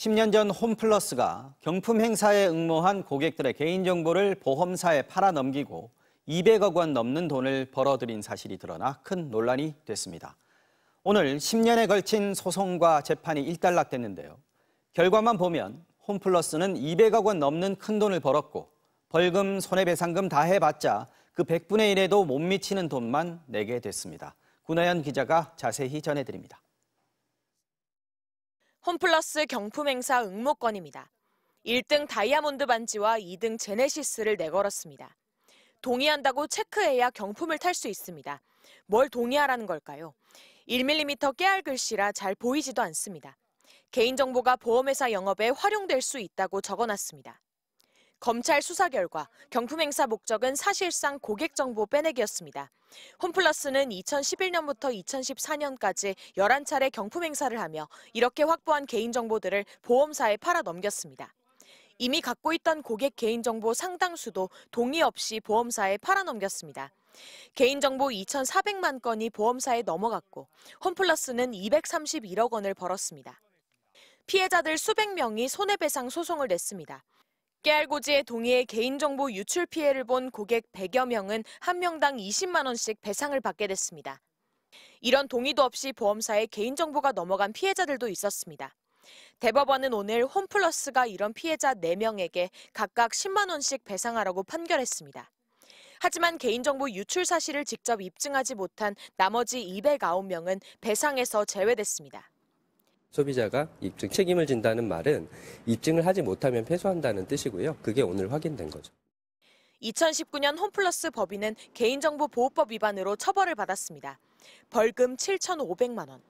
10년 전 홈플러스가 경품 행사에 응모한 고객들의 개인정보를 보험사에 팔아넘기고 200억 원 넘는 돈을 벌어들인 사실이 드러나 큰 논란이 됐습니다. 오늘 10년에 걸친 소송과 재판이 일단락됐는데요. 결과만 보면 홈플러스는 200억 원 넘는 큰 돈을 벌었고 벌금, 손해배상금 다 해봤자 그 100분의 1에도 못 미치는 돈만 내게 됐습니다. 구나연 기자가 자세히 전해드립니다. 홈플러스 경품 행사 응모권입니다. 1등 다이아몬드 반지와 2등 제네시스를 내걸었습니다. 동의한다고 체크해야 경품을 탈 수 있습니다. 뭘 동의하라는 걸까요? 1mm 깨알 글씨라 잘 보이지도 않습니다. 개인정보가 보험회사 영업에 활용될 수 있다고 적어놨습니다. 검찰 수사 결과 경품 행사 목적은 사실상 고객 정보 빼내기였습니다. 홈플러스는 2011년부터 2014년까지 11차례 경품 행사를 하며 이렇게 확보한 개인정보들을 보험사에 팔아 넘겼습니다. 이미 갖고 있던 고객 개인정보 상당수도 동의 없이 보험사에 팔아넘겼습니다. 개인정보 2,400만 건이 보험사에 넘어갔고 홈플러스는 231억 원을 벌었습니다. 피해자들 수백 명이 손해배상 소송을 냈습니다. 깨알고지의 동의에 개인정보 유출 피해를 본 고객 100여 명은 한 명당 20만 원씩 배상을 받게 됐습니다. 이런 동의도 없이 보험사에 개인정보가 넘어간 피해자들도 있었습니다. 대법원은 오늘 홈플러스가 이런 피해자 4명에게 각각 10만 원씩 배상하라고 판결했습니다. 하지만 개인정보 유출 사실을 직접 입증하지 못한 나머지 209명은 배상에서 제외됐습니다. 소비자가 입증 책임을 진다는 말은 입증을 하지 못하면 패소한다는 뜻이고요. 그게 오늘 확인된 거죠. 2019년 홈플러스 법인은 개인정보보호법 위반으로 처벌을 받았습니다. 벌금 7,500만 원.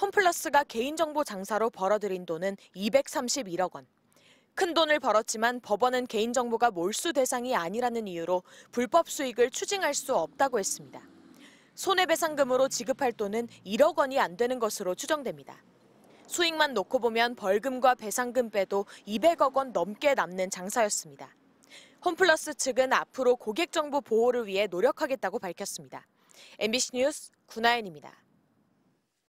홈플러스가 개인정보 장사로 벌어들인 돈은 231억 원. 큰 돈을 벌었지만 법원은 개인정보가 몰수 대상이 아니라는 이유로 불법 수익을 추징할 수 없다고 했습니다. 손해배상금으로 지급할 돈은 1억 원이 안 되는 것으로 추정됩니다. 수익만 놓고 보면 벌금과 배상금 빼도 200억 원 넘게 남는 장사였습니다. 홈플러스 측은 앞으로 고객 정보 보호를 위해 노력하겠다고 밝혔습니다. MBC 뉴스 구나연입니다.